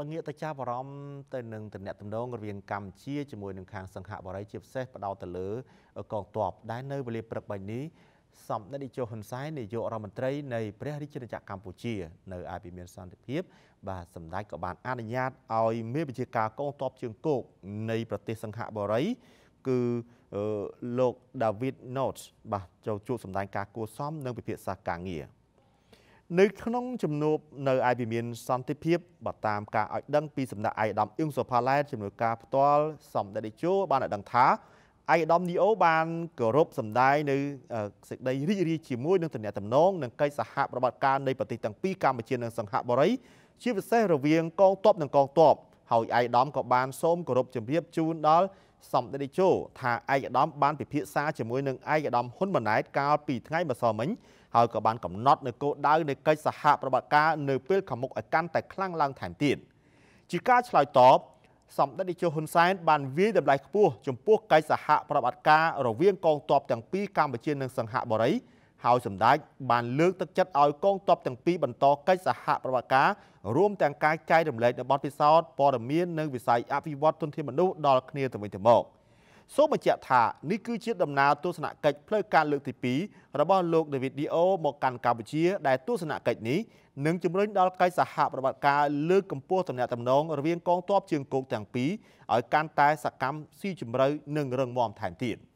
បើងាកទៅចាប់អារម្មណ៍ទៅនឹងតំណែងតំណងរវាងកម្ពុជាជាមួយនឹងខាងសង្ហបុរី ជាពិសេសបដោតទៅលើកងទ័ពដែលនៅវេលាព្រឹកបាញ់នេះសម្ដេចនាយកហ៊ុនសែននាយករដ្ឋមន្ត្រីនៃព្រះរាជាណាចក្រកម្ពុជានៅឯពិមានសន្តិភាពបាទសម្ដេចក៏បានអនុញ្ញាតឲ្យមេបញ្ជាការកងទ័ពជើងគោកនៃប្រទេសសង្ហបុរីគឺលោក David Notes បាទចូលជួបសម្ដែងការគួសមនិងពិភាក្សាការងារនៅក្នុងជំនួបនៅឯវិមានសន្តិភាពបើតាមការឲ្យដឹងពីសំណាក់អាយដាមអ៊ីងសូផាឡែតជំនួយការផ្ទាល់សម្ដេចតេជោបានឲ្យដឹងថាអាយដាមនីអូបានគោរពសម្ដែងនៅសេចក្តីរីករាយជាមួយនឹងតំណែងតំណងនិងកិច្ចសហប្រតិបត្តិការនៃប្រទេសទាំងពីរកម្ពុជានិងសង្ហបុរី ជាពិសេសរវាងកងទ័ពនិងកងទ័ពហើយអាយដាមក៏បានសូមគោរពជំរាបជូនដល់សម្ដេចតេជោថាឯកឧត្តមបានពិភាក្សាជាមួយនឹងឯកឧត្តមហ៊ុនម៉ាណែតកាលពីថ្ងៃម្សិលមិញហើយក៏បានកំណត់នៅគោលដៅនៃកិច្ចសហប្រតិបត្តិការនៅពេលខាងមុខឲ្យកាន់តែខ្លាំងឡើងថែមទៀតជាការឆ្លើយតបសម្ដេចតេជោហ៊ុនសែនបានវាយតម្លៃខ្ពស់ចំពោះកិច្ចសហប្រតិបត្តិការរវាងកងទ័ពទាំងពីរកម្ពុជានិងសង្ហបុរីហើយសម្ដេចបានលើកទឹកចិត្តឲ្យកងទ័ពទាំងពីរបន្តកិច្ចសហប្រតិបត្តិការរួមទាំងការចែករំលែកនៅបទពិសោធន៍ព័ត៌មាននិងវិស័យអភិវឌ្ឍទុនធានមនុស្សដល់គ្នាទៅវិញទៅមកសូមបញ្ជាក់ថានេះគឺជា ដំណើរទស្សនកិច្ចផ្លូវការលើកទី2របស់លោក David Dio មកកាន់កម្ពុជា ដែលទស្សនកិច្ចនេះនឹងជំរុញដល់កិច្ចសហប្រតិបត្តិការលើកកម្ពស់ទំនាក់ទំនងរវាងកងទ័ពជើងគោកទាំងពីរឲ្យកាន់តែសកម្មស៊ីជម្រៅនិងរឹងមាំថែមទៀត។